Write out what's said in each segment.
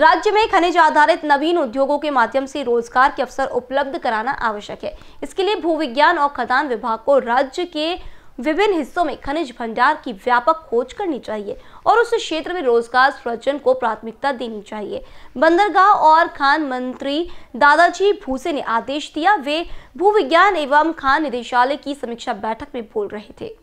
राज्य में खनिज आधारित नवीन उद्योगों के माध्यम से रोजगार के अवसर उपलब्ध कराना आवश्यक है इसके लिए भू विज्ञान और खदान विभाग को राज्य के विभिन्न हिस्सों में खनिज भंडार की व्यापक खोज करनी चाहिए और उस क्षेत्र में रोजगार सृजन को प्राथमिकता देनी चाहिए बंदरगाह और खान मंत्री दादाजी भूसे ने आदेश दिया वे भू विज्ञान एवं खान निदेशालय की समीक्षा बैठक में बोल रहे थे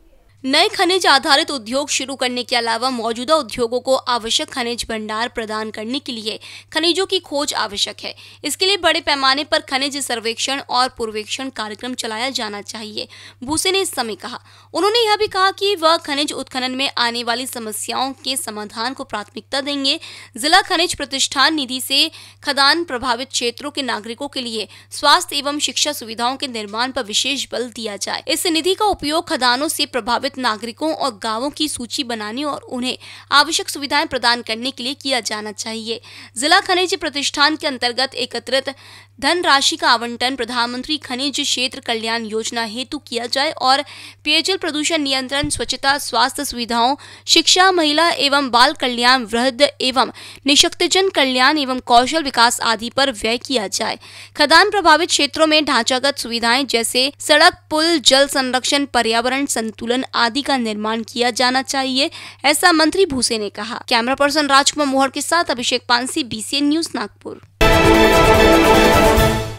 नए खनिज आधारित उद्योग शुरू करने के अलावा मौजूदा उद्योगों को आवश्यक खनिज भंडार प्रदान करने के लिए खनिजों की खोज आवश्यक है इसके लिए बड़े पैमाने पर खनिज सर्वेक्षण और पूर्वेक्षण कार्यक्रम चलाया जाना चाहिए भूसे ने इस समय कहा उन्होंने यह भी कहा कि वह खनिज उत्खनन में आने वाली समस्याओं के समाधान को प्राथमिकता देंगे जिला खनिज प्रतिष्ठान निधि से खदान प्रभावित क्षेत्रों के नागरिकों के लिए स्वास्थ्य एवं शिक्षा सुविधाओं के निर्माण पर विशेष बल दिया जाए इस निधि का उपयोग खदानों से प्रभावित पंजीकृत नागरिकों और गांवों की सूची बनाने और उन्हें आवश्यक सुविधाएं प्रदान करने के लिए किया जाना चाहिए जिला खनिज प्रतिष्ठान के अंतर्गत एकत्रित धनराशि का आवंटन प्रधानमंत्री खनिज क्षेत्र कल्याण योजना हेतु किया जाए और पेयजल प्रदूषण नियंत्रण स्वच्छता स्वास्थ्य सुविधाओं शिक्षा महिला एवं बाल कल्याण वृद्ध एवं निशक्तजन कल्याण एवं कौशल विकास आदि पर व्यय किया जाए खदान प्रभावित क्षेत्रों में ढांचागत सुविधाएं जैसे सड़क पुल जल संरक्षण पर्यावरण संतुलन आदि का निर्माण किया जाना चाहिए ऐसा मंत्री भूसे ने कहा कैमरा पर्सन राजकुमार मोहर के साथ अभिषेक पानसी बीसीएन न्यूज नागपुर